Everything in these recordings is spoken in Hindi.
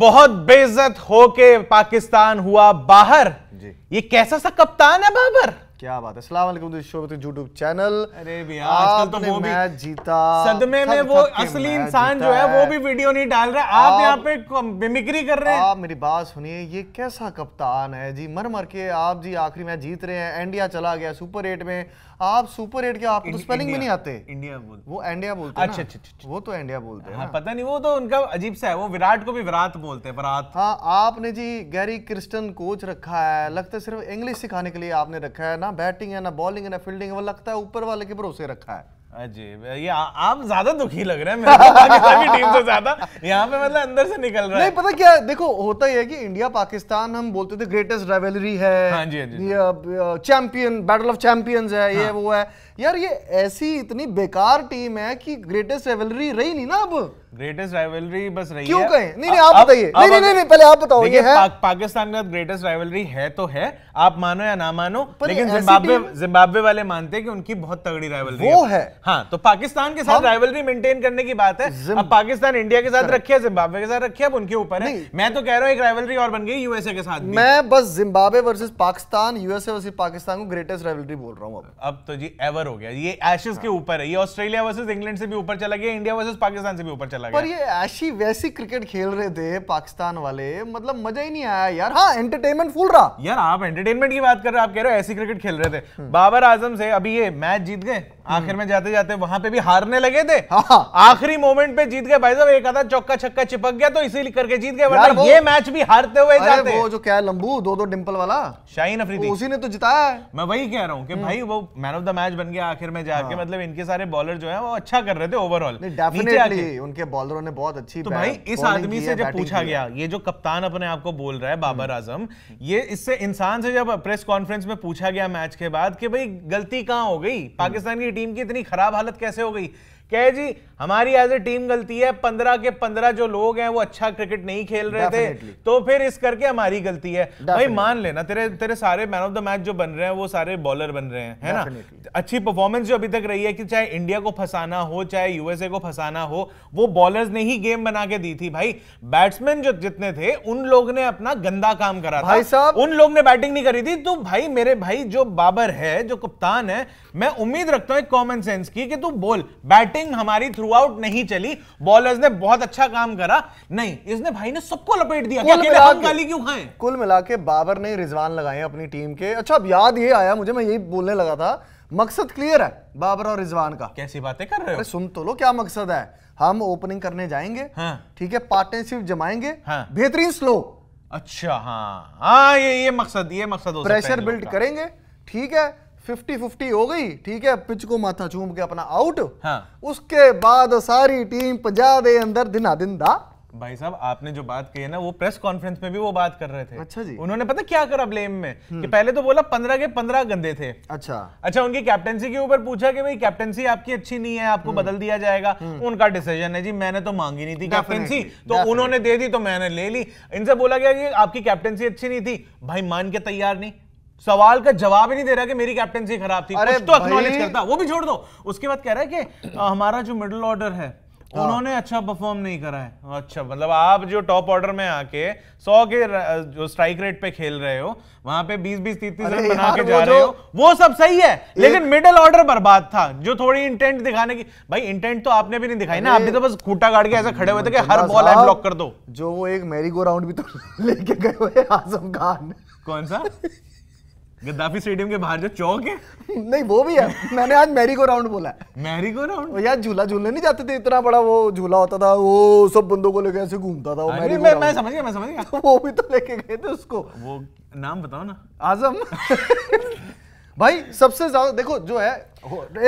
बहुत बेइज्जत होके पाकिस्तान हुआ बाहर जी ये कैसा सा कप्तान है बाबर क्या बात है सलाम वालेकुम दिस यूट्यूब चैनल अरे आजकल तो वो भी जीता सदमे में वो असली इंसान जो है वो भी वीडियो नहीं डाल रहा आप यहाँ पे मिमिक्री कर रहे हैं आप मेरी बात सुनिए ये कैसा कप्तान है जी मर मर के आप जी आखिरी मैच जीत रहे हैं इंडिया चला गया सुपर एट में आप सुपर एट के आपको तो स्पेलिंग भी नहीं आते इंडिया बोलते वो इंडिया बोलते हैं अच्छा अच्छा, अच्छा अच्छा वो तो इंडिया बोलते हैं हाँ, पता नहीं वो तो उनका अजीब सा है वो विराट को भी विराट बोलते हैं विराट हाँ आपने जी गैरी क्रिस्टन कोच रखा है है लगता है सिर्फ इंग्लिश सिखाने के लिए आपने रखा है ना बैटिंग है ना बॉलिंग है ना फील्डिंग है वो लगता है ऊपर वाले के भरोसे रखा है हाँ जी ये आप ज्यादा दुखी लग रहे हैं मेरे टीम से ज्यादा यहाँ पे मतलब अंदर से निकल रहा है नहीं पता क्या देखो होता ही है कि इंडिया पाकिस्तान हम बोलते थे ग्रेटेस्ट रेवेलरी है हाँ जी, हाँ जी, चैंपियन बैटल ऑफ चैंपियंस है ये हाँ। वो है यार ये ऐसी इतनी बेकार टीम है कि ग्रेटेस्ट रेवेलरी रही नहीं ना अब ग्रेटेस्ट राइवलरी बस रही क्यों है क्यों कहें नहीं नहीं आप बताइए नहीं नहीं नहीं पहले आप बताओ ये है पाक, पाकिस्तान के साथ ग्रेटेस्ट राइवलरी है तो है आप मानो या ना मानो लेकिन जिम्बाब्वे जिम्बाब्वे वाले मानते हैं कि उनकी बहुत तगड़ी राइवलरी वो है हाँ तो पाकिस्तान के साथ राइवलरी मेंटेन करने की बात है अब पाकिस्तान इंडिया के साथ रखे जिम्बाब्वे के साथ रखे अब उनके ऊपर है मैं तो कह रहा हूँ एक राइवलरी और बन गई यूएसए के साथ मैं बस Zimbabwe versus Pakistan USA versus Pakistan को ग्रेटेस्ट राइवलरी बोल रहा हूँ अब तो जी एवर हो गया ये एशेज के ऊपर है ये ऑस्ट्रेलिया वर्सेज इंग्लैंड से भी ऊपर चला गया इंडिया वर्सेज पाकिस्तान से भी ऊपर चला लगा पर ये ऐसी वैसी क्रिकेट खेल रहे थे पाकिस्तान वाले मतलब मजा ही नहीं आया यार हाँ एंटरटेनमेंट फुल रहा यार आप एंटरटेनमेंट की बात कर रहे हो आप कह रहे हो ऐसी क्रिकेट खेल रहे थे बाबर आजम से अभी ये मैच जीत गए आखिर में जाते जाते वहां पे भी हारने लगे थे हाँ। आखिरी मोमेंट पे जीत गए भाई साहब एक आधा चौका छक्का चिपक गया तो इसीलिए करके जीत गए वरना ये मैच भी हारते हुए जाते वो जो क्या है लंबू दो दो डिंपल वाला शाहीन अफरीदी उसी ने तो जिताया है मैं वही कह रहा हूँ की हम्म। भाई वो मैन ऑफ द मैच बन गया आखिर में जाके हाँ। मतलब इनके सारे बॉलर जो है वो अच्छा कर रहे थे ओवरऑल डेफिनेटली उनके बॉलरों ने बहुत अच्छी तो भाई इस आदमी से जब पूछा गया ये जो कप्तान अपने आपको बोल रहा है बाबर हम्म। आजम ये इससे इंसान से जब प्रेस कॉन्फ्रेंस में पूछा गया मैच के बाद कि भाई गलती कहाँ हो गई हम्म। पाकिस्तान की टीम की इतनी खराब हालत कैसे हो गई कह जी हमारी एज ए टीम गलती है पंद्रह के पंद्रह जो लोग हैं वो अच्छा क्रिकेट नहीं खेल रहे Definitely. थे तो फिर इस करके हमारी गलती है Definitely. भाई मान लेना तेरे तेरे सारे मैन ऑफ द मैच जो बन रहे हैं वो सारे बॉलर बन रहे हैं है ना अच्छी परफॉर्मेंस जो अभी तक रही है कि चाहे इंडिया को फंसाना हो चाहे यूएसए को फंसाना हो वो बॉलर ने ही गेम बना के दी थी भाई बैट्समैन जो जितने थे उन लोग ने अपना गंदा काम करा भाई उन लोग ने बैटिंग नहीं करी थी तो भाई मेरे भाई जो बाबर है जो कप्तान है मैं उम्मीद रखता हूँ कॉमन सेंस की तू बोल बैटिंग बैटिंग हमारी थ्रू आउट नहीं चली बॉलर्स ने बहुत अच्छा काम करा नहीं इसने भाई ने सबको लपेट दिया कुल मिला गाली क्यों खाएं कुल मिला के बाबर ने रिजवान लगाए अपनी टीम के अच्छा अब याद ये आया मुझे मैं यही बोलने लगा था मकसद क्लियर है बाबर और रिजवान का कैसी बातें कर रहे हो सुन तो लो क्या मकसद है हम ओपनिंग करने जाएंगे हाँ। ठीक है पार्टनरशिप जमाएंगे हाँ। बेहतरीन स्लो अच्छा हाँ हाँ ये ये मकसद ये मकसद हो प्रेशर बिल्ड करेंगे ठीक है फिफ्टी फिफ्टी हो गई ठीक है पिच को माथा चूम के अपना आउट हाँ। उसके बाद सारी टीम पंजाब के अंदर दिना दिन दा भाई साहब आपने जो बात कही है ना वो प्रेस कॉन्फ्रेंस में भी वो बात कर रहे थे अच्छा जी उन्होंने पता क्या करा ब्लेम में कि हम्म। पहले तो बोला पंद्रह के पंद्रह गंदे थे अच्छा अच्छा उनकी कैप्टनसी के ऊपर पूछा कि भाई कैप्टनसी आपकी अच्छी नहीं है आपको हम्म। बदल दिया जाएगा हम्म। उनका डिसीजन है जी मैंने तो मांगी नहीं थी कैप्टनसी तो उन्होंने दे दी तो मैंने ले ली इनसे बोला गया कि आपकी कैप्टनसी अच्छी नहीं थी भाई मान के तैयार नहीं सवाल का जवाब ही नहीं दे रहा कि मेरी कैप्टनसी खराब थी अरे तो एक्नोलेज करता वो भी छोड़ दो उसके बाद कह रहा है कि हमारा जो मिडिल ऑर्डर है हाँ। उन्होंने अच्छा परफॉर्म नहीं करा है अच्छा मतलब आप जो टॉप ऑर्डर में आके सौ के जो स्ट्राइक रेट पे खेल रहे हो वहां पे बीस बीस तीस रन बना के जा रहे हो वो सब सही है लेकिन मिडिल ऑर्डर बर्बाद था जो थोड़ी इंटेंट दिखाने की भाई इंटेंट तो आपने भी नहीं दिखाई ना आपने तो बस खूटा गाड़ के ऐसे हम्म, खड़े हुए थे कि हर बॉल आप ब्लॉक कर दो जो वो एक मेरी गो राउंड भी तो लेके गए आजम खान कौन सा गद्दाफी स्टेडियम के बाहर जो चौक है नहीं वो भी है मैंने आज मैरी को राउंड बोला मैरी को राउंड यार झूला झूलने नहीं जाते थे इतना बड़ा वो झूला होता था वो सब बंदों को लेके ऐसे घूमता था वो मैरी मैं, मैं समझ गया मैं समझ गया वो भी तो लेके गए थे उसको वो नाम बताओ ना आजम भाई सबसे ज्यादा देखो जो है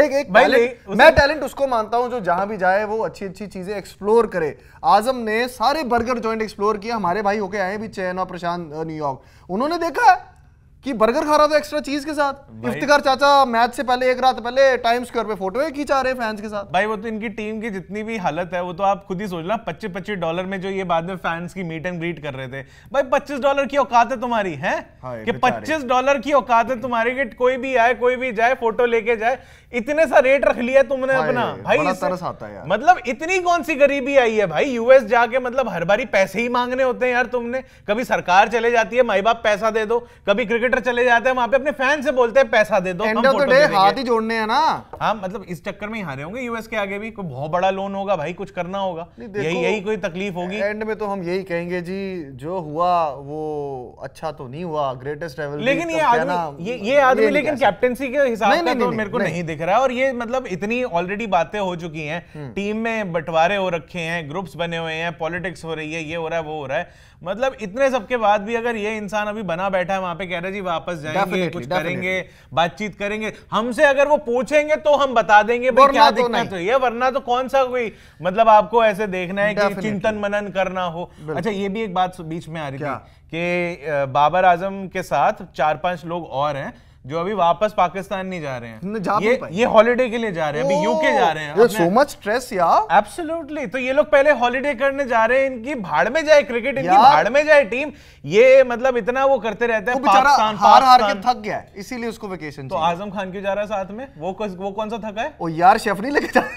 एक एक भाई टैलेंट, मैं टैलेंट उसको मानता हूं जो जहां भी जाए वो अच्छी अच्छी चीजें एक्सप्लोर करे आजम ने सारे बर्गर जॉइंट एक्सप्लोर किया हमारे भाई होके आए भी चैन और प्रशांत न्यूयॉर्क उन्होंने देखा कि बर्गर खा रहा था एक्स्ट्रा चीज के साथ इफ्तिकार चाचा मैच से पहले एक रात पहले टाइम स्क्वायर पे फोटो खींचा रहे फैंस के साथ भाई वो तो इनकी टीम की जितनी भी हालत है वो तो आप खुद ही सोच लो पच्चीस पच्चीस डॉलर में जो ये बाद में फैंस की मीट एंड ग्रीट कर रहे थे भाई पच्चीस डॉलर की औकात है तुम्हारी है हाँ, कि पच्चीस डॉलर की औकात है तुम्हारी की कोई भी आए कोई भी जाए फोटो लेके जाए इतने सा रेट रख लिया तुमने अपना भाई तरस आता है मतलब इतनी कौन सी गरीबी आई है भाई यूएस जाके मतलब हर बारी पैसे ही मांगने होते हैं यार तुमने कभी सरकार चले जाती है माई बाप पैसा दे दो कभी क्रिकेट थिएटर चले जाते हैं वहां पे अपने फैन से बोलते हैं पैसा दे दो एंड ऑफ द हाथ ही जोड़ने हैं ना हाँ मतलब इस चक्कर में ही हारे होंगे यूएस के आगे भी कोई बहुत बड़ा लोन होगा भाई कुछ करना होगा यही यही कोई तकलीफ होगी एंड में तो हम यही कहेंगे जी जो हुआ वो अच्छा तो नहीं हुआ ग्रेटेस्ट लेवल लेकिन तो ये आदमी ये आदमी लेकिन कैप्टनसी के हिसाब से तो मेरे को नहीं दिख रहा है और ये मतलब इतनी ऑलरेडी बातें हो चुकी है टीम हम्म। में बंटवारे हो रखे हैं ग्रुप्स बने हुए हैं पॉलिटिक्स हो रही है ये हो रहा है वो हो रहा है मतलब इतने सबके बाद भी अगर ये इंसान अभी बना बैठा है वहां पे कह रहे जी वापस जाएंगे definitely, कुछ definitely. करेंगे बातचीत करेंगे हमसे अगर वो पूछेंगे तो हम बता देंगे क्या तो दिखना चाहिए वरना तो कौन सा कोई मतलब आपको ऐसे देखना है कि चिंतन मनन करना हो अच्छा ये भी एक बात बीच में आ रही थी कि बाबर आजम के साथ चार पांच लोग और हैं जो अभी वापस पाकिस्तान नहीं जा रहे हैं जा ये ये हॉलीडे के लिए जा रहे हैं अभी यूके जा रहे हैं सो मच स्ट्रेस यार एब्सोल्युटली तो ये लोग पहले हॉलीडे करने जा रहे हैं इनकी भाड़ में जाए क्रिकेट इनकी भाड़ में जाए टीम ये मतलब इतना वो करते रहते हैं तो पाकिस्तान हार हार के थक गया इसीलिए उसको वेकेशन तो आजम खान क्यों जा रहा है साथ में वो वो कौन सा थका है यार शेफ नहीं लेके जा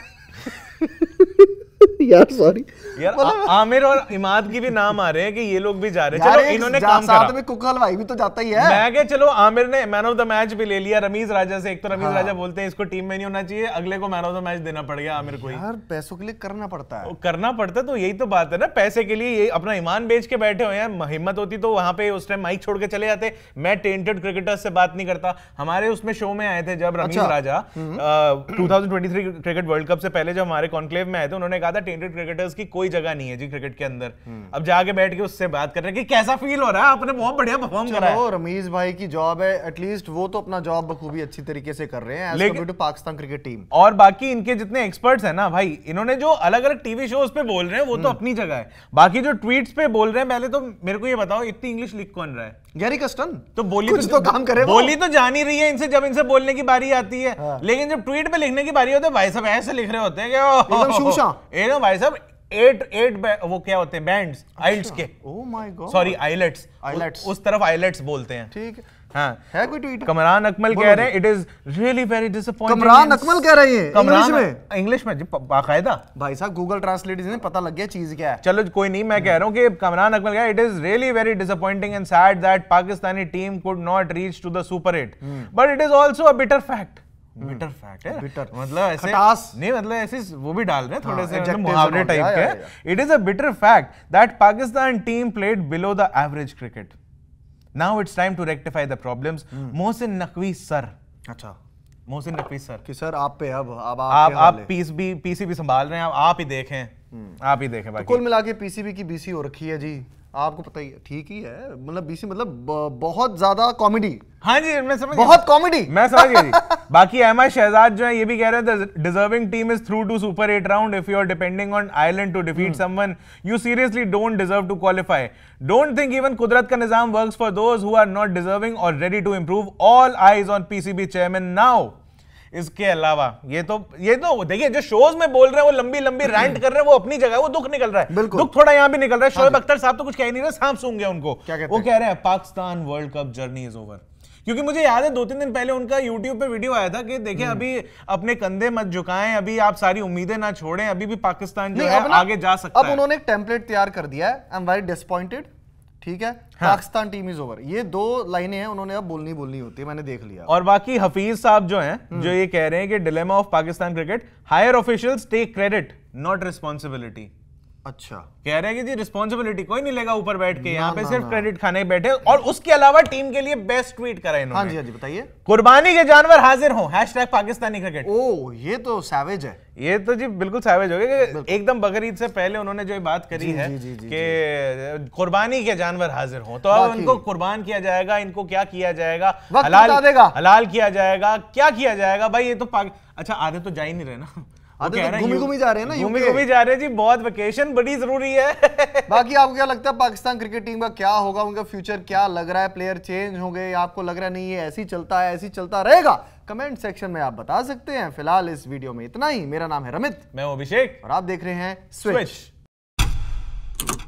यार सॉरी यार मतलब- आमिर और इमाद की भी नाम आ रहे हैं कि ये लोग भी जा रहे हैं चलो इन्होंने काम करा साथ में कुकल भाई भी तो जाता ही है मैं क्या चलो आमिर ने मैन ऑफ द मैच भी ले लिया रमीज राजा से एक तो रमीज हाँ। राजा बोलते हैं इसको टीम में नहीं होना चाहिए अगले को मैन ऑफ द मैच देना पड़ गया आमिर को यार पैसों के लिए करना पड़ता है करना पड़ता तो यही तो बात है ना पैसे के लिए अपना ईमान बेच के बैठे हुए हैं हिम्मत होती तो वहां पे उस टाइम माइक छोड़ के चले जाते मैं टेंटेड क्रिकेटर्स से बात नहीं करता हमारे उसमें शो में आए थे जब रमीज अच्छा। राजा टू क्रिकेट वर्ल्ड कप से पहले जब हमारे कॉन्क्लेव में आए थे उन्होंने कहा था इंडियन क्रिकेटर्स की कोई जगह नहीं है जी क्रिकेट के अंदर हम्म। अब जाके बैठ के उससे बात कर रहे हैं कि कैसा फील हो रहा है आपने बहुत बढ़िया परफॉर्म करा है रमीज भाई की जॉब है एटलीस्ट वो तो अपना जॉब बखूबी अच्छी तरीके से कर रहे हैं लेकिन पाकिस्तान क्रिकेट टीम और बाकी इनके जितने एक्सपर्ट्स है ना भाई इन्होंने जो अलग अलग टीवी शोज पे बोल रहे हैं वो तो हम्म। अपनी जगह है बाकी जो ट्वीट पे बोल रहे हैं पहले तो मेरे को ये बताओ इतनी इंग्लिश लिख कौन रहा है गैरी कस्टन तो बोली तो, तो काम करे बोली तो जान ही रही है इनसे जब इनसे बोलने की बारी आती है हाँ। लेकिन जब ट्वीट पे लिखने की बारी होती है भाई साहब ऐसे लिख रहे होते हैं भाई साहब एट एट वो क्या होते हैं बैंड आइल्स अच्छा। के सॉरी oh आइलेट्स उस तरफ आइलेट्स बोलते हैं ठीक हाँ है कोई ट्वीट कमरान अकमल कह रहे हैं it is really very disappointing Kamran Akmal कह रहे हैं इंग्लिश में इंग्लिश में बाकायदा भाई साहब गूगल ट्रांसलेट पता लग गया चीज क्या है चलो कोई नहीं मैं कह रहा हूँ कि कमरान अकमल कह it is really very disappointing and sad that Pakistani team could not reach to the super eight but it is also a bitter fact bitter hmm. Fact है बिटर मतलब ऐसे खटास नहीं मतलब ऐसे वो भी डाल रहे हैं थोड़े हाँ, से मतलब मुहावरे टाइप के it is a bitter fact that Pakistan team played below the average cricket now it's time to rectify the problems Mohsin Naqvi sir अच्छा मोहसिन नकवी सर कि सर आप पे अब अब आप आप पीसीबी पीसीबी संभाल रहे हैं आप ही देखें आप ही देखें हम्म। तो बाकी कुल मिला के पीसीबी की बीसी हो रखी है जी आपको पता ही है ठीक ही है मतलब बीसी मतलब बहुत ज्यादा कॉमेडी हाँ जी मैं समझ बहुत कॉमेडी मैं समझ गया जी बाकी एम आई शहजाद जो है ये भी कह रहे हैं deserving team is through to super eight round if you are depending on Ireland to defeat someone you seriously don't deserve to qualify don't think even कुदरत का निजाम works for those who are not deserving और ready to improve all eyes on PCB chairman now इसके अलावा ये तो ये तो देखिए जो शोज में बोल रहे हैं वो लंबी लंबी रैंट कर रहे हैं वो अपनी जगह वो दुख निकल रहा है दुख थोड़ा यहाँ भी निकल रहा है शोएब हाँ। अख्तर साहब तो कुछ कह ही नहीं रहे सांप सूंगे उनको वो कह रहे हैं Pakistan world cup journey is over क्योंकि मुझे याद है दो तीन दिन पहले उनका यूट्यूब पे वीडियो आया था कि देखिए हम्म। अभी अपने कंधे मत झुकाएं अभी आप सारी उम्मीदें ना छोड़ें अभी भी पाकिस्तान जो है आगे जा सकता है अब उन्होंने एक टेम्पलेट तैयार कर दिया है आई एम वेरी डिसअपॉइंटेड ठीक है हाँ। पाकिस्तान टीम इज ओवर ये दो लाइनें हैं उन्होंने अब बोलनी बोलनी होती है मैंने देख लिया और बाकी हफीज साहब जो हैं हम्म। जो ये कह रहे हैं कि dilemma of Pakistan cricket higher officials take credit not responsibility अच्छा कह रहे हैं कि जी रिस्पॉन्सिबिलिटी कोई नहीं लेगा ऊपर बैठ के यहाँ पे ना, सिर्फ क्रेडिट खाने बैठे और उसके अलावा टीम के लिए बेस्ट ट्वीट करा इन्होंने हाँ जी हाँ जी बताइए कुर्बानी के जानवर हाजिर हो हैशटैग पाकिस्तानी क्रिकेट ओ ये तो सैवेज है ये तो जी बिल्कुल सैवेज हो गया एकदम बकर ईद से पहले उन्होंने जो बात करी है कि कुर्बानी के जानवर हाजिर हो तो अब इनको कुर्बान किया जाएगा इनको क्या किया जाएगा हलाल हलाल किया जाएगा क्या किया जाएगा भाई ये तो अच्छा आधे तो जा ही नहीं रहे ना तो क्या लगता है पाकिस्तान क्रिकेट टीम का क्या होगा उनका फ्यूचर क्या लग रहा है प्लेयर चेंज हो गए आपको लग रहा है नहीं ये ऐसे ही चलता है ऐसी चलता रहेगा कमेंट सेक्शन में आप बता सकते हैं फिलहाल इस वीडियो में इतना ही मेरा नाम है रमित मैं अभिषेक और आप देख रहे हैं स्विच।